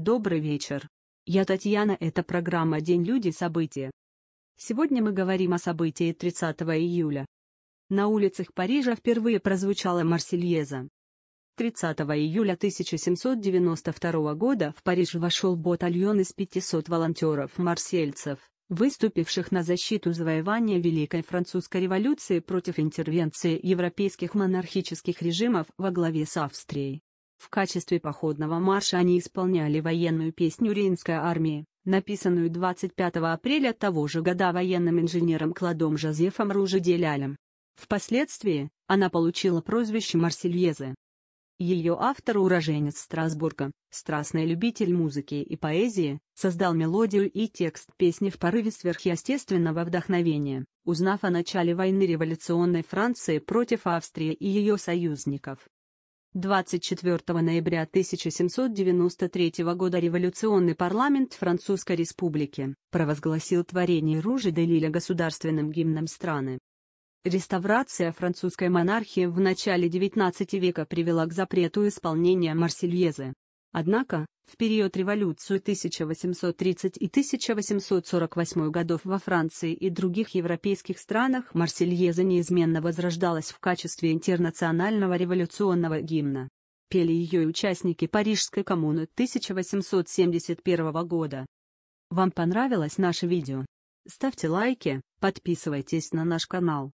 Добрый вечер. Я Татьяна, это программа «День люди. События». Сегодня мы говорим о событии 30 июля. На улицах Парижа впервые прозвучала Марсельеза. 30 июля 1792 года в Париж вошел батальон из 500 волонтеров-марсельцев, выступивших на защиту завоевания Великой Французской революции против интервенции европейских монархических режимов во главе с Австрией. В качестве походного марша они исполняли военную песню Рейнской армии, написанную 25 апреля того же года военным инженером Кладом Жозефом Ружеделялем. Впоследствии, она получила прозвище Марсельезы. Ее автор уроженец Страсбурга, страстный любитель музыки и поэзии, создал мелодию и текст песни в порыве сверхъестественного вдохновения, узнав о начале войны революционной Франции против Австрии и ее союзников. 24 ноября 1793 года революционный парламент Французской республики провозгласил творение Ружи де Лиля государственным гимном страны. Реставрация французской монархии в начале XIX века привела к запрету исполнения Марсельезы, Однако, в период революции 1830 и 1848 годов во Франции и других европейских странах Марсельеза неизменно возрождалась в качестве интернационального революционного гимна. Пели ее и участники Парижской коммуны 1871 года. Вам понравилось наше видео? Ставьте лайки, подписывайтесь на наш канал.